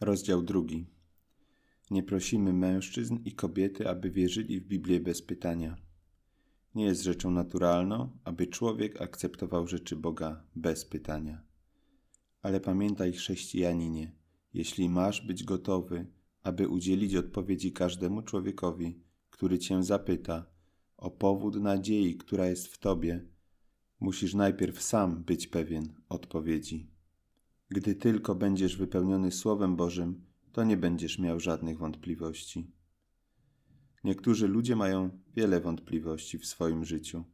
Rozdział drugi. Nie prosimy mężczyzn i kobiety, aby wierzyli w Biblię bez pytania. Nie jest rzeczą naturalną, aby człowiek akceptował rzeczy Boga bez pytania. Ale pamiętaj, chrześcijaninie, jeśli masz być gotowy, aby udzielić odpowiedzi każdemu człowiekowi, który cię zapyta o powód nadziei, która jest w tobie, musisz najpierw sam być pewien odpowiedzi. Gdy tylko będziesz wypełniony Słowem Bożym, to nie będziesz miał żadnych wątpliwości. Niektórzy ludzie mają wiele wątpliwości w swoim życiu.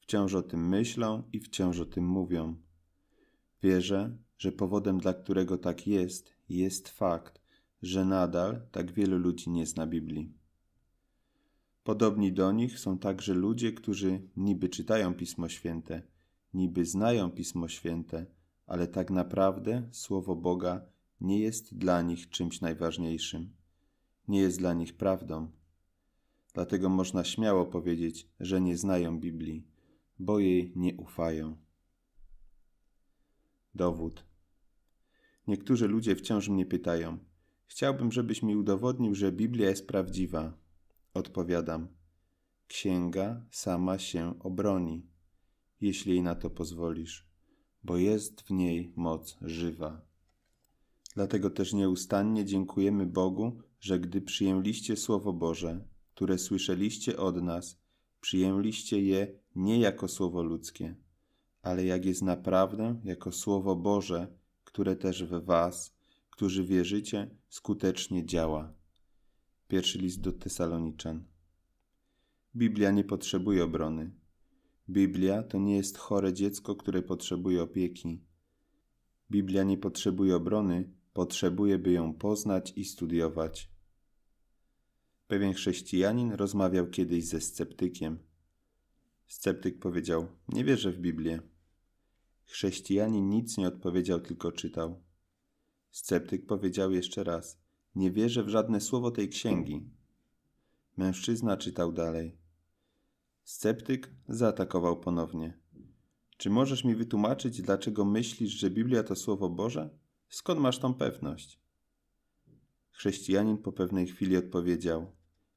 Wciąż o tym myślą i wciąż o tym mówią. Wierzę, że powodem, dla którego tak jest, jest fakt, że nadal tak wielu ludzi nie zna Biblii. Podobni do nich są także ludzie, którzy niby czytają Pismo Święte, niby znają Pismo Święte, ale tak naprawdę Słowo Boga nie jest dla nich czymś najważniejszym, nie jest dla nich prawdą. Dlatego można śmiało powiedzieć, że nie znają Biblii, bo jej nie ufają. Dowód. Niektórzy ludzie wciąż mnie pytają: Chciałbym, żebyś mi udowodnił, że Biblia jest prawdziwa. Odpowiadam: Księga sama się obroni, jeśli jej na to pozwolisz bo jest w niej moc żywa. Dlatego też nieustannie dziękujemy Bogu, że gdy przyjęliście Słowo Boże, które słyszeliście od nas, przyjęliście je nie jako Słowo ludzkie, ale jak jest naprawdę jako Słowo Boże, które też w Was, którzy wierzycie, skutecznie działa. Pierwszy list do Tesaloniczan. Biblia nie potrzebuje obrony Biblia to nie jest chore dziecko, które potrzebuje opieki. Biblia nie potrzebuje obrony, potrzebuje, by ją poznać i studiować. Pewien chrześcijanin rozmawiał kiedyś ze sceptykiem. Sceptyk powiedział: Nie wierzę w Biblię. Chrześcijanin nic nie odpowiedział, tylko czytał. Sceptyk powiedział jeszcze raz: Nie wierzę w żadne słowo tej księgi. Mężczyzna czytał dalej. Sceptyk zaatakował ponownie. Czy możesz mi wytłumaczyć, dlaczego myślisz, że Biblia to Słowo Boże? Skąd masz tą pewność? Chrześcijanin po pewnej chwili odpowiedział: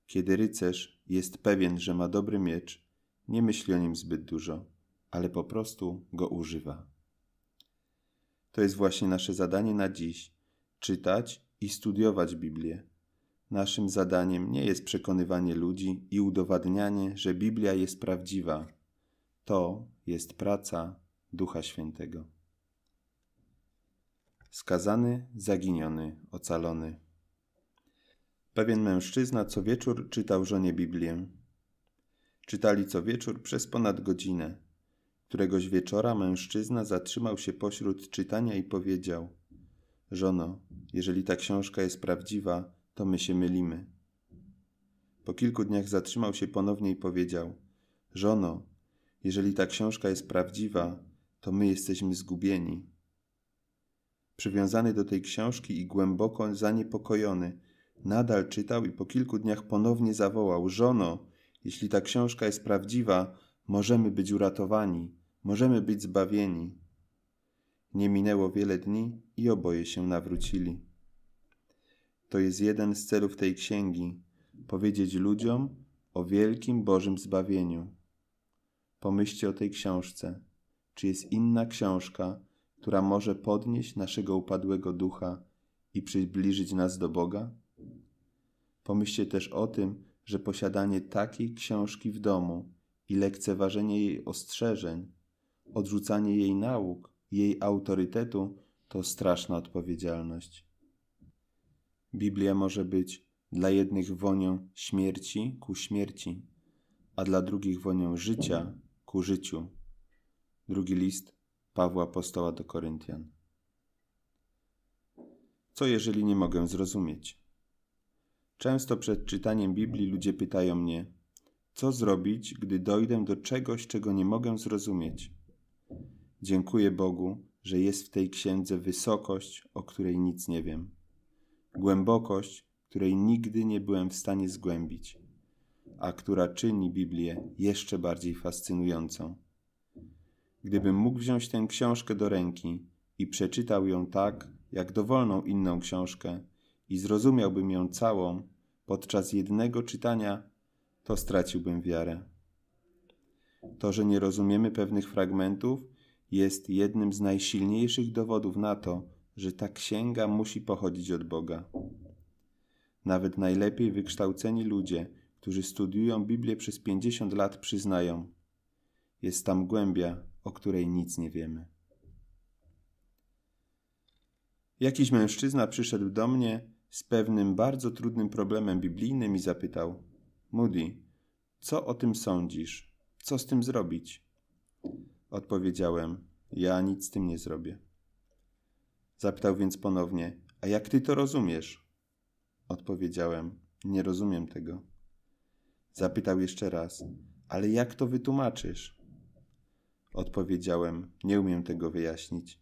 Kiedy rycerz jest pewien, że ma dobry miecz, nie myśli o nim zbyt dużo, ale po prostu go używa. To jest właśnie nasze zadanie na dziś: czytać i studiować Biblię Naszym zadaniem nie jest przekonywanie ludzi i udowadnianie, że Biblia jest prawdziwa. To jest praca Ducha Świętego. Skazany, zaginiony, ocalony. Pewien mężczyzna co wieczór czytał żonie Biblię. Czytali co wieczór przez ponad godzinę. Któregoś wieczora mężczyzna zatrzymał się pośród czytania i powiedział: Żono, jeżeli ta książka jest prawdziwa, to my się mylimy. Po kilku dniach zatrzymał się ponownie i powiedział: Żono, jeżeli ta książka jest prawdziwa, to my jesteśmy zgubieni. Przywiązany do tej książki i głęboko zaniepokojony, nadal czytał i po kilku dniach ponownie zawołał: Żono, jeśli ta książka jest prawdziwa, możemy być uratowani, możemy być zbawieni. Nie minęło wiele dni i oboje się nawrócili. To jest jeden z celów tej księgi powiedzieć ludziom o wielkim Bożym zbawieniu. Pomyślcie o tej książce. Czy jest inna książka, która może podnieść naszego upadłego ducha i przybliżyć nas do Boga? Pomyślcie też o tym, że posiadanie takiej książki w domu i lekceważenie jej ostrzeżeń, odrzucanie jej nauk, jej autorytetu to straszna odpowiedzialność. Biblia może być dla jednych wonią śmierci ku śmierci, a dla drugich wonią życia ku życiu. Drugi list Pawła Apostoła do Koryntian. Co jeżeli nie mogę zrozumieć? Często przed czytaniem Biblii ludzie pytają mnie, co zrobić, gdy dojdę do czegoś, czego nie mogę zrozumieć. Dziękuję Bogu, że jest w tej księdze wysokość, o której nic nie wiem głębokość, której nigdy nie byłem w stanie zgłębić, a która czyni Biblię jeszcze bardziej fascynującą. Gdybym mógł wziąć tę książkę do ręki i przeczytał ją tak, jak dowolną inną książkę, i zrozumiałbym ją całą podczas jednego czytania, to straciłbym wiarę. To, że nie rozumiemy pewnych fragmentów, jest jednym z najsilniejszych dowodów na to, że ta księga musi pochodzić od Boga. Nawet najlepiej wykształceni ludzie, którzy studiują Biblię przez 50 lat, przyznają: Jest tam głębia, o której nic nie wiemy. Jakiś mężczyzna przyszedł do mnie z pewnym bardzo trudnym problemem biblijnym i zapytał: Moody, co o tym sądzisz? Co z tym zrobić? Odpowiedziałem: Ja nic z tym nie zrobię. Zapytał więc ponownie: A jak ty to rozumiesz? Odpowiedziałem: Nie rozumiem tego. Zapytał jeszcze raz: Ale jak to wytłumaczysz? Odpowiedziałem: Nie umiem tego wyjaśnić.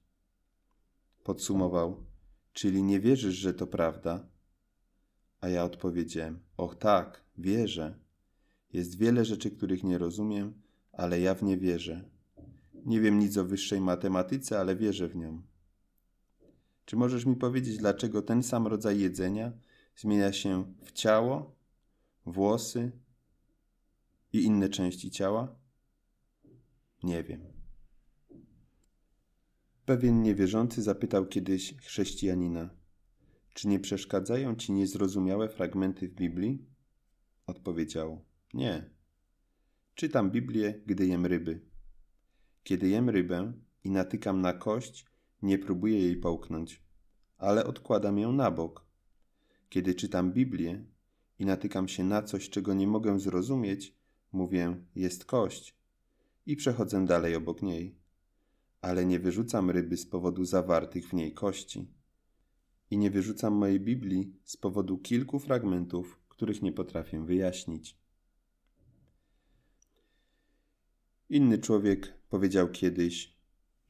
Podsumował: Czyli nie wierzysz, że to prawda? A ja odpowiedziałem: Och, tak, wierzę. Jest wiele rzeczy, których nie rozumiem, ale ja w nie wierzę. Nie wiem nic o wyższej matematyce, ale wierzę w nią. Czy możesz mi powiedzieć, dlaczego ten sam rodzaj jedzenia zmienia się w ciało, włosy i inne części ciała? Nie wiem. Pewien niewierzący zapytał kiedyś chrześcijanina: Czy nie przeszkadzają ci niezrozumiałe fragmenty w Biblii? Odpowiedział: Nie. Czytam Biblię, gdy jem ryby. Kiedy jem rybę i natykam na kość, nie próbuję jej połknąć, ale odkładam ją na bok. Kiedy czytam Biblię i natykam się na coś, czego nie mogę zrozumieć, mówię: Jest kość i przechodzę dalej obok niej. Ale nie wyrzucam ryby z powodu zawartych w niej kości. I nie wyrzucam mojej Biblii z powodu kilku fragmentów, których nie potrafię wyjaśnić. Inny człowiek powiedział kiedyś: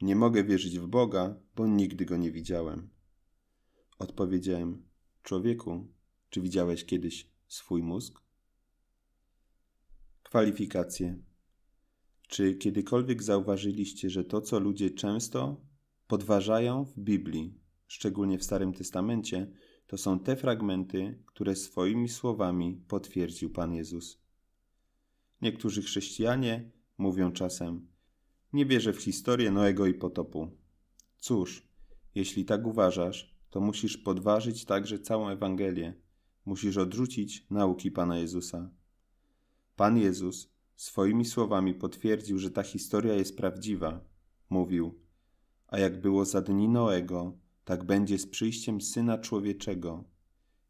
nie mogę wierzyć w Boga, bo nigdy go nie widziałem. Odpowiedziałem: Człowieku, czy widziałeś kiedyś swój mózg? Kwalifikacje. Czy kiedykolwiek zauważyliście, że to, co ludzie często podważają w Biblii, szczególnie w Starym Testamencie, to są te fragmenty, które swoimi słowami potwierdził Pan Jezus? Niektórzy chrześcijanie mówią czasem: nie wierzę w historię Noego i potopu. Cóż, jeśli tak uważasz, to musisz podważyć także całą Ewangelię. Musisz odrzucić nauki Pana Jezusa. Pan Jezus swoimi słowami potwierdził, że ta historia jest prawdziwa. Mówił: A jak było za dni Noego, tak będzie z przyjściem syna człowieczego.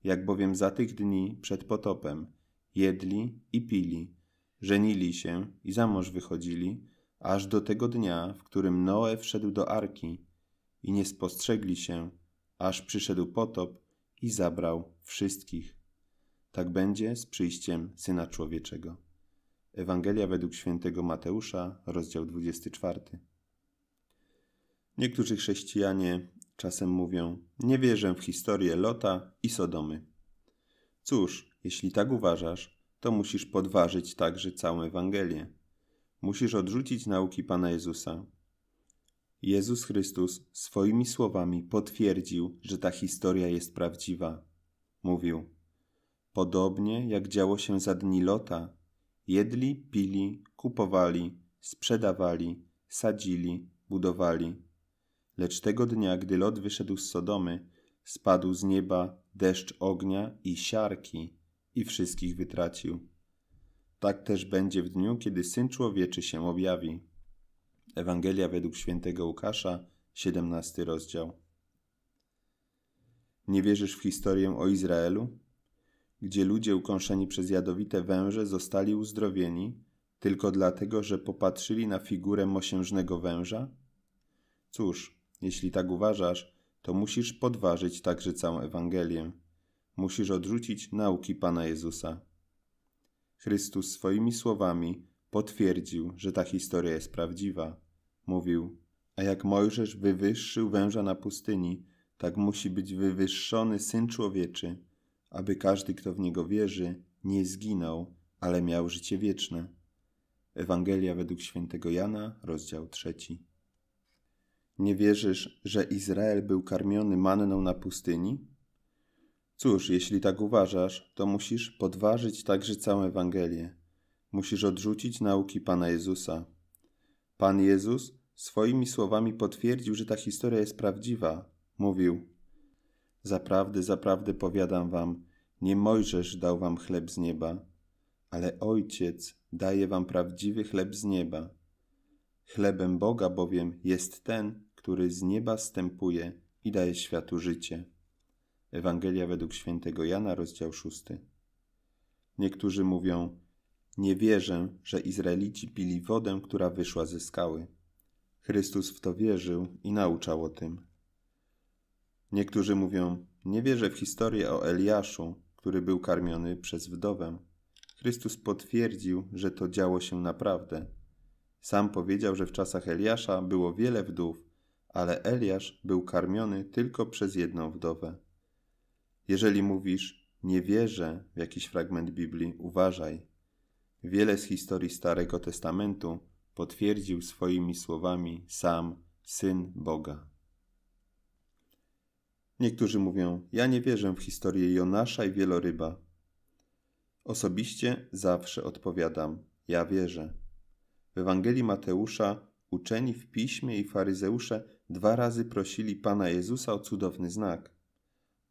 Jak bowiem za tych dni przed potopem jedli i pili, żenili się i za mąż wychodzili aż do tego dnia, w którym Noe wszedł do arki i nie spostrzegli się, aż przyszedł potop i zabrał wszystkich. Tak będzie z przyjściem Syna Człowieczego. Ewangelia według świętego Mateusza, rozdział 24. Niektórzy chrześcijanie czasem mówią: Nie wierzę w historię Lota i Sodomy. Cóż, jeśli tak uważasz, to musisz podważyć także całą Ewangelię musisz odrzucić nauki Pana Jezusa. Jezus Chrystus swoimi słowami potwierdził, że ta historia jest prawdziwa. Mówił: Podobnie jak działo się za dni Lota, jedli, pili, kupowali, sprzedawali, sadzili, budowali. Lecz tego dnia, gdy Lot wyszedł z Sodomy, spadł z nieba deszcz ognia i siarki i wszystkich wytracił. Tak też będzie w dniu, kiedy Syn Człowieczy się objawi. Ewangelia według świętego Łukasza, 17 rozdział. Nie wierzysz w historię o Izraelu, gdzie ludzie ukąszeni przez jadowite węże zostali uzdrowieni tylko dlatego, że popatrzyli na figurę mosiężnego węża? Cóż, jeśli tak uważasz, to musisz podważyć także całą Ewangelię. Musisz odrzucić nauki Pana Jezusa. Chrystus swoimi słowami potwierdził, że ta historia jest prawdziwa. Mówił: A jak Mojżesz wywyższył węża na pustyni, tak musi być wywyższony syn człowieczy, aby każdy, kto w niego wierzy, nie zginął, ale miał życie wieczne. Ewangelia według świętego Jana, rozdział trzeci. Nie wierzysz, że Izrael był karmiony manną na pustyni? Cóż, jeśli tak uważasz, to musisz podważyć także całą Ewangelię. Musisz odrzucić nauki Pana Jezusa. Pan Jezus swoimi słowami potwierdził, że ta historia jest prawdziwa. Mówił: Zaprawdę, zaprawdę powiadam wam, nie Mojżesz dał wam chleb z nieba, ale Ojciec daje wam prawdziwy chleb z nieba. Chlebem Boga bowiem jest ten, który z nieba stępuje i daje światu życie. Ewangelia według świętego Jana, rozdział 6. Niektórzy mówią: Nie wierzę, że Izraelici pili wodę, która wyszła ze skały. Chrystus w to wierzył i nauczał o tym. Niektórzy mówią: Nie wierzę w historię o Eliaszu, który był karmiony przez wdowę. Chrystus potwierdził, że to działo się naprawdę. Sam powiedział, że w czasach Eliasza było wiele wdów, ale Eliasz był karmiony tylko przez jedną wdowę. Jeżeli mówisz, nie wierzę w jakiś fragment Biblii, uważaj. Wiele z historii Starego Testamentu potwierdził swoimi słowami sam Syn Boga. Niektórzy mówią: Ja nie wierzę w historię Jonasza i wieloryba. Osobiście zawsze odpowiadam: Ja wierzę. W Ewangelii Mateusza uczeni w piśmie i faryzeusze dwa razy prosili Pana Jezusa o cudowny znak.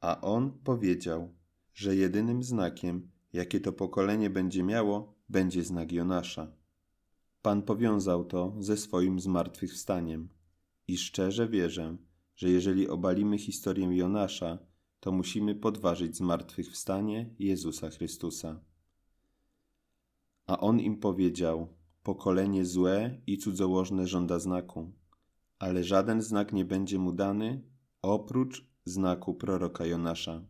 A on powiedział, że jedynym znakiem, jakie to pokolenie będzie miało, będzie znak Jonasza. Pan powiązał to ze swoim zmartwychwstaniem. I szczerze wierzę, że jeżeli obalimy historię Jonasza, to musimy podważyć zmartwychwstanie Jezusa Chrystusa. A on im powiedział: Pokolenie złe i cudzołożne żąda znaku, ale żaden znak nie będzie mu dany, oprócz znaku proroka Jonasza.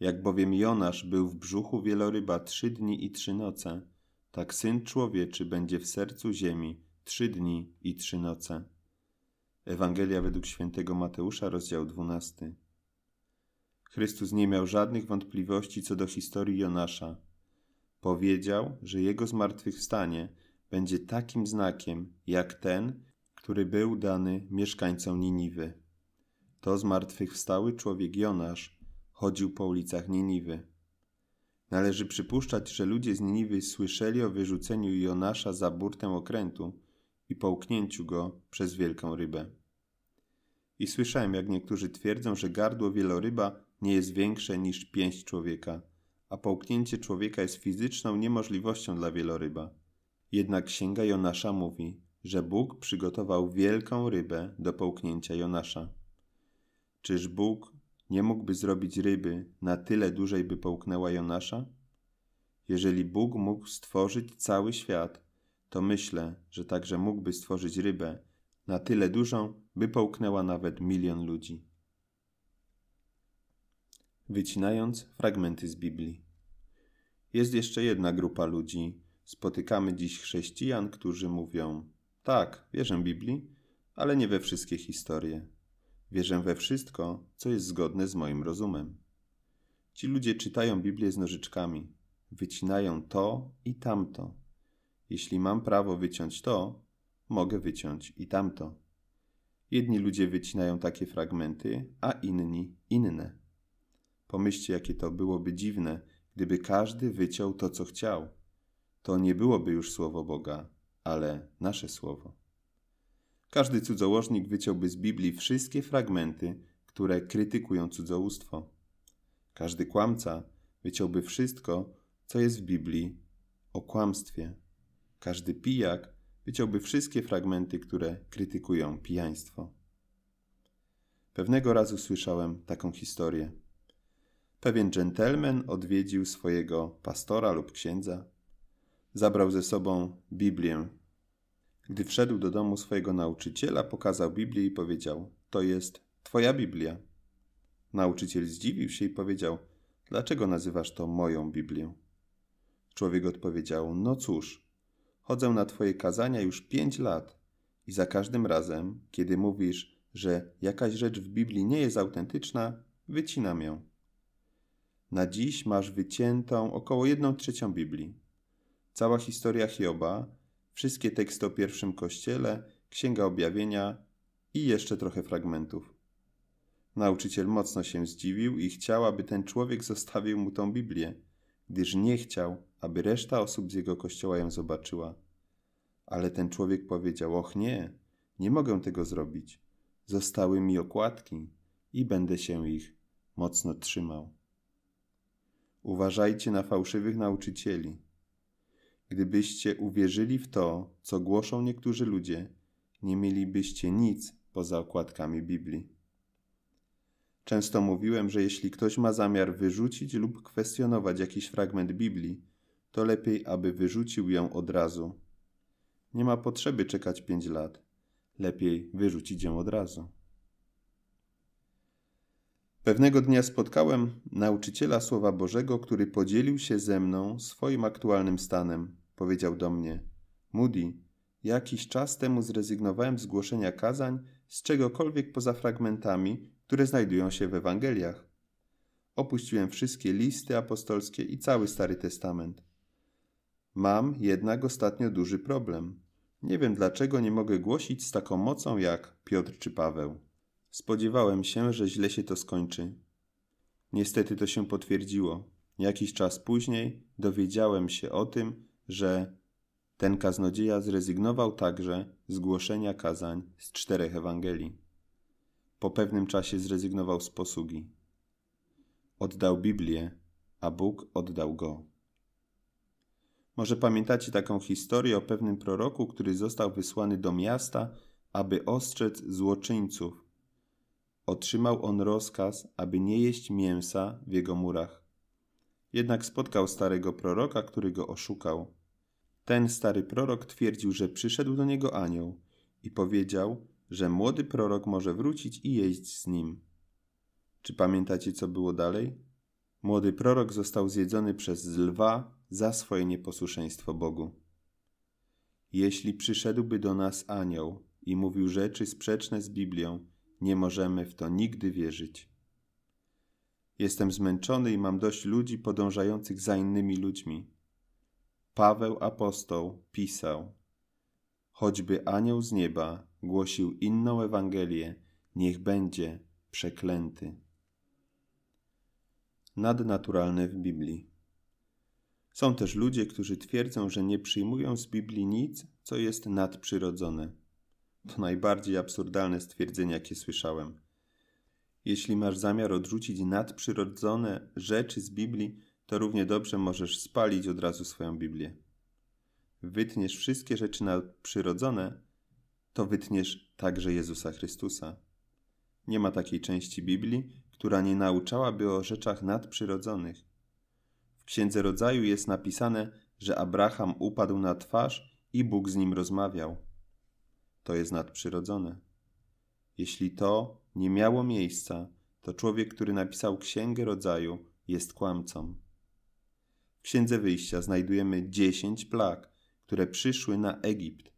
Jak bowiem Jonasz był w brzuchu wieloryba trzy dni i trzy noce, tak Syn Człowieczy będzie w sercu ziemi trzy dni i trzy noce. Ewangelia według świętego Mateusza, rozdział 12. Chrystus nie miał żadnych wątpliwości co do historii Jonasza. Powiedział, że jego zmartwychwstanie będzie takim znakiem, jak ten, który był dany mieszkańcom Niniwy to zmartwychwstały człowiek Jonasz chodził po ulicach Niniwy. Należy przypuszczać, że ludzie z Niniwy słyszeli o wyrzuceniu Jonasza za burtę okrętu i połknięciu go przez wielką rybę. I słyszałem, jak niektórzy twierdzą, że gardło wieloryba nie jest większe niż pięść człowieka, a połknięcie człowieka jest fizyczną niemożliwością dla wieloryba. Jednak księga Jonasza mówi, że Bóg przygotował wielką rybę do połknięcia Jonasza. Czyż Bóg nie mógłby zrobić ryby na tyle dużej, by połknęła Jonasza? Jeżeli Bóg mógł stworzyć cały świat, to myślę, że także mógłby stworzyć rybę na tyle dużą, by połknęła nawet milion ludzi. Wycinając fragmenty z Biblii. Jest jeszcze jedna grupa ludzi. Spotykamy dziś chrześcijan, którzy mówią: Tak, wierzę Biblii, ale nie we wszystkie historie. Wierzę we wszystko, co jest zgodne z moim rozumem. Ci ludzie czytają Biblię z nożyczkami, wycinają to i tamto. Jeśli mam prawo wyciąć to, mogę wyciąć i tamto. Jedni ludzie wycinają takie fragmenty, a inni inne. Pomyślcie, jakie to byłoby dziwne, gdyby każdy wyciął to, co chciał. To nie byłoby już słowo Boga, ale nasze słowo. Każdy cudzołożnik wyciąłby z Biblii wszystkie fragmenty, które krytykują cudzołóstwo. Każdy kłamca wyciąłby wszystko, co jest w Biblii o kłamstwie. Każdy pijak wyciąłby wszystkie fragmenty, które krytykują pijaństwo. Pewnego razu słyszałem taką historię. Pewien dżentelmen odwiedził swojego pastora lub księdza. Zabrał ze sobą Biblię gdy wszedł do domu swojego nauczyciela, pokazał Biblię i powiedział: To jest Twoja Biblia. Nauczyciel zdziwił się i powiedział: Dlaczego nazywasz to moją Biblię? Człowiek odpowiedział: No cóż, chodzę na Twoje kazania już pięć lat i za każdym razem, kiedy mówisz, że jakaś rzecz w Biblii nie jest autentyczna, wycinam ją. Na dziś masz wyciętą około jedną trzecią Biblii. Cała historia Hioba wszystkie teksty o pierwszym kościele, Księga Objawienia i jeszcze trochę fragmentów. Nauczyciel mocno się zdziwił i chciał, aby ten człowiek zostawił mu tą Biblię, gdyż nie chciał, aby reszta osób z jego kościoła ją zobaczyła. Ale ten człowiek powiedział: Och nie, nie mogę tego zrobić. Zostały mi okładki i będę się ich mocno trzymał. Uważajcie na fałszywych nauczycieli. Gdybyście uwierzyli w to, co głoszą niektórzy ludzie, nie mielibyście nic poza okładkami Biblii. Często mówiłem, że jeśli ktoś ma zamiar wyrzucić lub kwestionować jakiś fragment Biblii, to lepiej, aby wyrzucił ją od razu. Nie ma potrzeby czekać pięć lat. Lepiej wyrzucić ją od razu. Pewnego dnia spotkałem nauczyciela Słowa Bożego, który podzielił się ze mną swoim aktualnym stanem powiedział do mnie. Moody, jakiś czas temu zrezygnowałem z głoszenia kazań z czegokolwiek poza fragmentami, które znajdują się w Ewangeliach. Opuściłem wszystkie listy apostolskie i cały Stary Testament. Mam jednak ostatnio duży problem. Nie wiem dlaczego nie mogę głosić z taką mocą jak Piotr czy Paweł. Spodziewałem się, że źle się to skończy. Niestety to się potwierdziło. Jakiś czas później dowiedziałem się o tym, że ten kaznodzieja zrezygnował także z głoszenia kazań z czterech Ewangelii. Po pewnym czasie zrezygnował z posługi. Oddał Biblię, a Bóg oddał go. Może pamiętacie taką historię o pewnym proroku, który został wysłany do miasta, aby ostrzec złoczyńców. Otrzymał on rozkaz, aby nie jeść mięsa w jego murach. Jednak spotkał starego proroka, który go oszukał. Ten stary prorok twierdził, że przyszedł do niego anioł i powiedział, że młody prorok może wrócić i jeść z nim. Czy pamiętacie, co było dalej? Młody prorok został zjedzony przez lwa za swoje nieposłuszeństwo Bogu. Jeśli przyszedłby do nas anioł i mówił rzeczy sprzeczne z Biblią, nie możemy w to nigdy wierzyć. Jestem zmęczony i mam dość ludzi podążających za innymi ludźmi. Paweł apostoł pisał: Choćby anioł z nieba głosił inną Ewangelię, niech będzie przeklęty. Nadnaturalne w Biblii. Są też ludzie, którzy twierdzą, że nie przyjmują z Biblii nic, co jest nadprzyrodzone. To najbardziej absurdalne stwierdzenie, jakie słyszałem. Jeśli masz zamiar odrzucić nadprzyrodzone rzeczy z Biblii, to równie dobrze możesz spalić od razu swoją Biblię. Wytniesz wszystkie rzeczy nadprzyrodzone, to wytniesz także Jezusa Chrystusa. Nie ma takiej części Biblii, która nie nauczałaby o rzeczach nadprzyrodzonych. W Księdze Rodzaju jest napisane, że Abraham upadł na twarz i Bóg z nim rozmawiał. To jest nadprzyrodzone. Jeśli to nie miało miejsca, to człowiek, który napisał Księgę Rodzaju, jest kłamcą. W Księdze Wyjścia znajdujemy dziesięć plag, które przyszły na Egipt.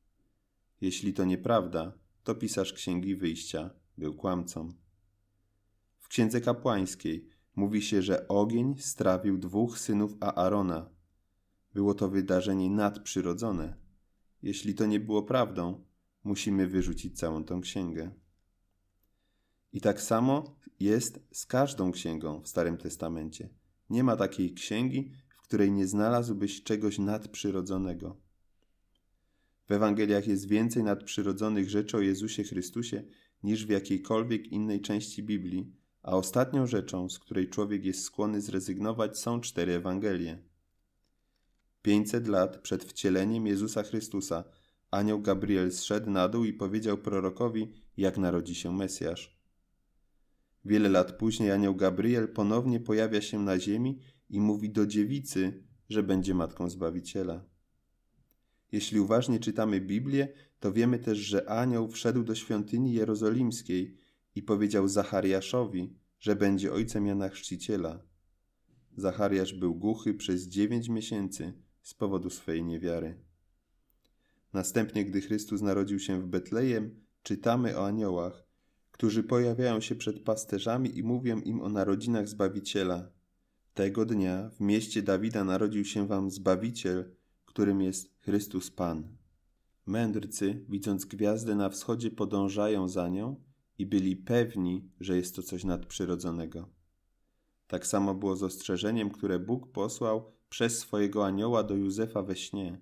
Jeśli to nieprawda, to pisarz Księgi Wyjścia był kłamcą. W Księdze Kapłańskiej mówi się, że ogień strawił dwóch synów Aarona. Było to wydarzenie nadprzyrodzone. Jeśli to nie było prawdą, musimy wyrzucić całą tą księgę. I tak samo jest z każdą księgą w Starym Testamencie. Nie ma takiej księgi, w której nie znalazłbyś czegoś nadprzyrodzonego. W Ewangeliach jest więcej nadprzyrodzonych rzeczy o Jezusie Chrystusie niż w jakiejkolwiek innej części Biblii, a ostatnią rzeczą, z której człowiek jest skłonny zrezygnować, są cztery Ewangelie. 500 lat przed wcieleniem Jezusa Chrystusa anioł Gabriel zszedł na dół i powiedział prorokowi, jak narodzi się Mesjasz. Wiele lat później anioł Gabriel ponownie pojawia się na ziemi i mówi do dziewicy, że będzie matką Zbawiciela. Jeśli uważnie czytamy Biblię, to wiemy też, że anioł wszedł do świątyni jerozolimskiej i powiedział Zachariaszowi, że będzie ojcem Jana Chrzciciela. Zachariasz był głuchy przez dziewięć miesięcy z powodu swej niewiary. Następnie, gdy Chrystus narodził się w Betlejem, czytamy o aniołach, którzy pojawiają się przed pasterzami i mówią im o narodzinach Zbawiciela. Tego dnia w mieście Dawida narodził się wam Zbawiciel, którym jest Chrystus Pan. Mędrcy, widząc gwiazdę na wschodzie, podążają za nią i byli pewni, że jest to coś nadprzyrodzonego. Tak samo było z ostrzeżeniem, które Bóg posłał przez swojego anioła do Józefa we śnie,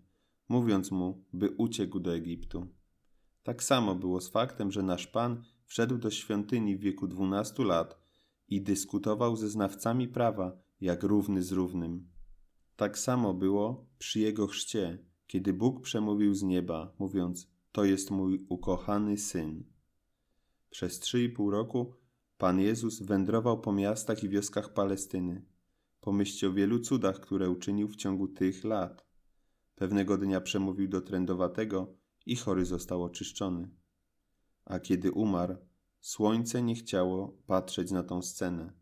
mówiąc mu, by uciekł do Egiptu. Tak samo było z faktem, że nasz Pan wszedł do świątyni w wieku dwunastu lat i dyskutował ze znawcami prawa jak równy z równym. Tak samo było przy jego chrzcie, kiedy Bóg przemówił z nieba, mówiąc: To jest mój ukochany syn. Przez trzy i pół roku Pan Jezus wędrował po miastach i wioskach Palestyny. Pomyślcie o wielu cudach, które uczynił w ciągu tych lat. Pewnego dnia przemówił do trędowatego i chory został oczyszczony a kiedy umarł, słońce nie chciało patrzeć na tą scenę.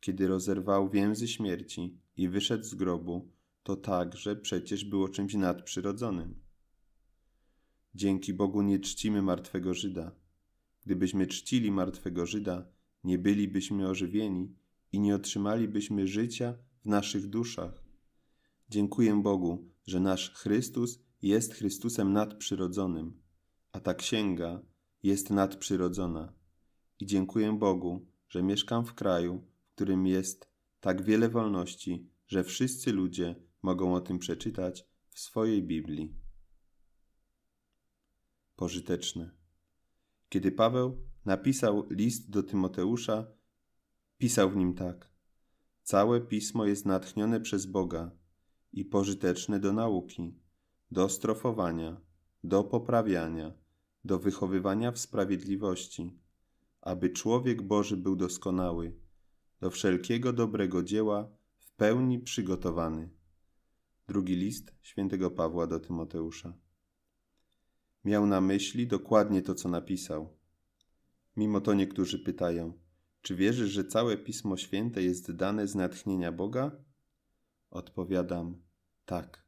Kiedy rozerwał więzy śmierci i wyszedł z grobu, to także przecież było czymś nadprzyrodzonym. Dzięki Bogu nie czcimy martwego Żyda. Gdybyśmy czcili martwego Żyda, nie bylibyśmy ożywieni i nie otrzymalibyśmy życia w naszych duszach. Dziękuję Bogu, że nasz Chrystus jest Chrystusem nadprzyrodzonym, a ta księga jest nadprzyrodzona. I dziękuję Bogu, że mieszkam w kraju, w którym jest tak wiele wolności, że wszyscy ludzie mogą o tym przeczytać w swojej Biblii. Pożyteczne. Kiedy Paweł napisał list do Tymoteusza, pisał w nim tak: Całe pismo jest natchnione przez Boga i pożyteczne do nauki, do strofowania, do poprawiania do wychowywania w sprawiedliwości, aby człowiek Boży był doskonały, do wszelkiego dobrego dzieła w pełni przygotowany. Drugi list świętego Pawła do Tymoteusza. Miał na myśli dokładnie to, co napisał. Mimo to niektórzy pytają, czy wierzysz, że całe Pismo Święte jest dane z natchnienia Boga? Odpowiadam, tak.